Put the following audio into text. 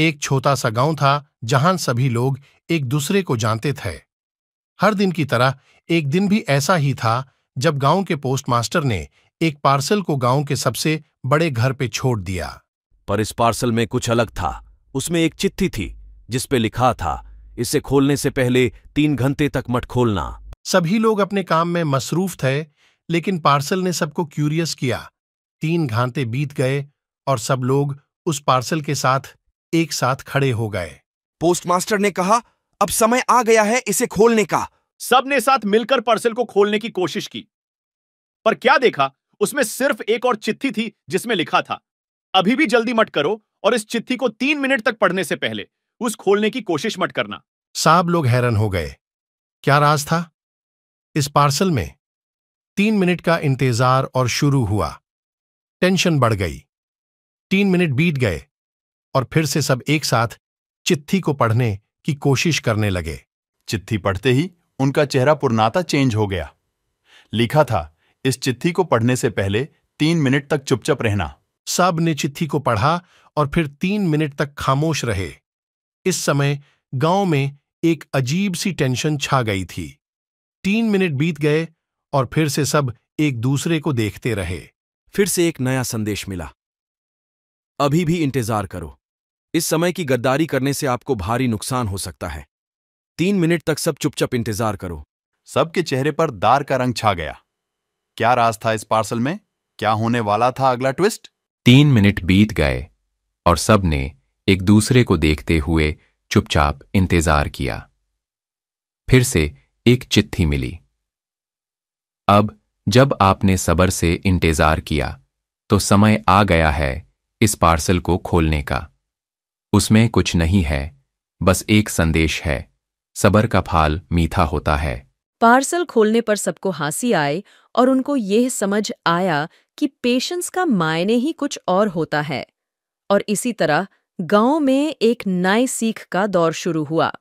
एक छोटा सा गांव था जहां सभी लोग एक दूसरे को जानते थे हर दिन की तरह एक दिन भी ऐसा ही था जब गांव के पोस्टमास्टर ने एक पार्सल को गांव के सबसे बड़े घर पे छोड़ दिया पर इस पार्सल में कुछ अलग था उसमें एक चिट्ठी थी जिसपे लिखा था इसे खोलने से पहले तीन घंटे तक मट खोलना सभी लोग अपने काम में मसरूफ थे लेकिन पार्सल ने सबको क्यूरियस किया तीन घंटे बीत गए और सब लोग उस पार्सल के साथ एक साथ खड़े हो गए पोस्टमास्टर ने कहा अब समय आ गया है इसे खोलने का सबने साथ मिलकर पार्सल को खोलने की कोशिश की पर क्या देखा उसमें सिर्फ एक और चिट्ठी थी जिसमें लिखा था अभी भी जल्दी मत करो और इस चिट्ठी को तीन मिनट तक पढ़ने से पहले उस खोलने की कोशिश मत करना साहब लोग हैरान हो गए क्या राज था इस पार्सल में तीन मिनट का इंतजार और शुरू हुआ टेंशन बढ़ गई तीन मिनट बीत गए और फिर से सब एक साथ चिट्ठी को पढ़ने की कोशिश करने लगे चिट्ठी पढ़ते ही उनका चेहरा पुरनाता चेंज हो गया लिखा था इस चिट्ठी को पढ़ने से पहले तीन मिनट तक चुपचाप रहना सब ने चिट्ठी को पढ़ा और फिर तीन मिनट तक खामोश रहे इस समय गांव में एक अजीब सी टेंशन छा गई थी तीन मिनट बीत गए और फिर से सब एक दूसरे को देखते रहे फिर से एक नया संदेश मिला अभी भी इंतजार करो इस समय की गद्दारी करने से आपको भारी नुकसान हो सकता है तीन मिनट तक सब चुपचाप इंतजार करो सबके चेहरे पर दार का रंग छा गया क्या राज था इस पार्सल में क्या होने वाला था अगला ट्विस्ट तीन मिनट बीत गए और सब ने एक दूसरे को देखते हुए चुपचाप इंतजार किया फिर से एक चिट्ठी मिली अब जब आपने सबर से इंतजार किया तो समय आ गया है इस पार्सल को खोलने का उसमें कुछ नहीं है बस एक संदेश है सबर का फाल मीठा होता है पार्सल खोलने पर सबको हंसी आए और उनको यह समझ आया कि पेशेंस का मायने ही कुछ और होता है और इसी तरह गांव में एक नए सीख का दौर शुरू हुआ